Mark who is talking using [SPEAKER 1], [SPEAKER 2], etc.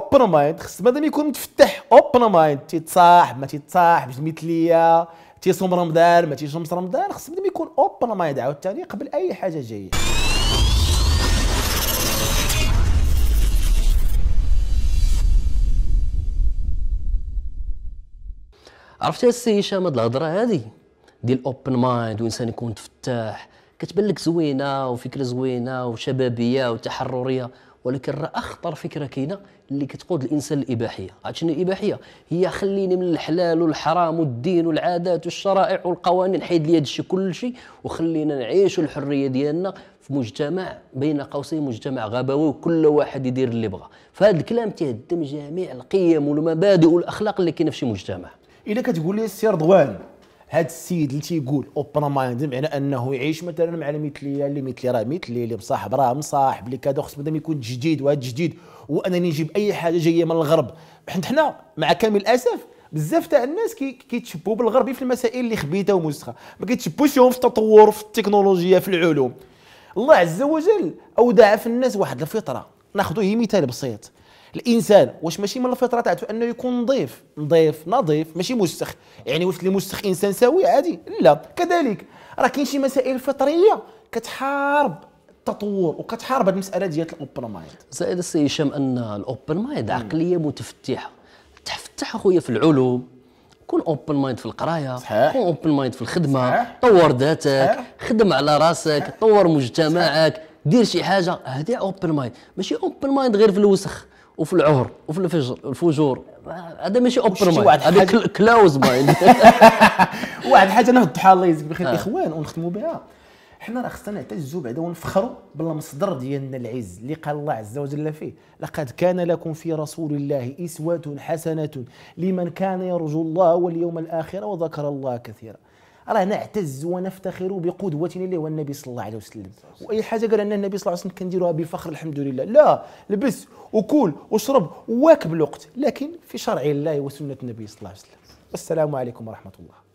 [SPEAKER 1] اوبن مايند خص مادام يكون متفتح اوبن مايند تيتصاحب ما تيتصاحبش مثليه تيصوم رمضان ما تيصومش رمضان خص مادام يكون اوبن مايند عاوتاني قبل اي حاجه جايه
[SPEAKER 2] عرفتي السي هشام هاد الهضره هادي ديال اوبن مايند وانسان يكون متفتح كتبان لك زوينه وفكره زوينه وشبابيه وتحرريه ولكن راه اخطر فكره كاينه اللي كتقود الانسان الاباحيه عاد شنو الاباحيه هي خليني من الحلال والحرام والدين والعادات والشرائع والقوانين حيد لي هادشي كلشي وخلينا نعيشوا الحريه ديالنا في مجتمع بين قوسين مجتمع غابوي وكل واحد يدير اللي بغى فهاد الكلام
[SPEAKER 1] تيهدم جميع القيم والمبادئ والاخلاق اللي كاينه في شي مجتمع إذا كتقول لي السي رضوان هذا السيد اللي تيقول اوبن مايند معنى انه يعيش مثلا مع المثليه اللي مثلي راه مثلي اللي مصاحب راه مصاحب اللي كذا خص مادام يكون جديد وهذا جديد وانني نجيب اي حاجه جايه من الغرب حيت حنا مع كامل الاسف بزاف تاع الناس كيتشبوا بالغربي في المسائل اللي خبيثه ومسخه ما كيتشبوش فيهم في التطور في التكنولوجيا في العلوم الله عز وجل اودع في الناس واحد الفطره ناخذ مثال بسيط الانسان واش ماشي من الفطره تاعته انه يكون نظيف نظيف نظيف ماشي مستخ يعني واش اللي مستخ انسان سوي عادي لا كذلك راه كاين شي مسائل فطريه كتحارب التطور وكتحارب هذه المساله ديال الاوبن مايند زائد السي هشام ان الاوبن مايند
[SPEAKER 2] عقليه متفتحه تفتح اخويا في العلوم كون اوبن مايند في القرايه صحيح. كون اوبن مايند في الخدمه صحيح. طور ذاتك صحيح. خدم على راسك صحيح. طور مجتمعك صحيح. دير شي حاجه هذه اوبن مايند ماشي اوبن مايند غير في الوسخ وفي العهر
[SPEAKER 1] وفي الفجر الفجور هذا ماشي اوبن مايند هذا
[SPEAKER 2] كلاوز مايند واحد
[SPEAKER 1] الحاجه نوضحها الله يجزيك بخير الاخوان آه. ونختموا بها حنا راه خصنا نعتزوا بعدا ونفخروا بالمصدر ديالنا العز اللي قال الله عز وجل فيه لقد كان لكم في رسول الله اسوه حسنه لمن كان يرجو الله واليوم الاخر وذكر الله كثيرا راه نعتز ونفتخر بقدوتنا اللي هو النبي صلى الله عليه وسلم واي حاجه قال ان النبي صلى الله عليه وسلم كنديروها بفخر الحمد لله لا لبس وكل وشرب واكب الوقت لكن في شرع الله وسنه النبي صلى الله عليه وسلم والسلام عليكم ورحمه الله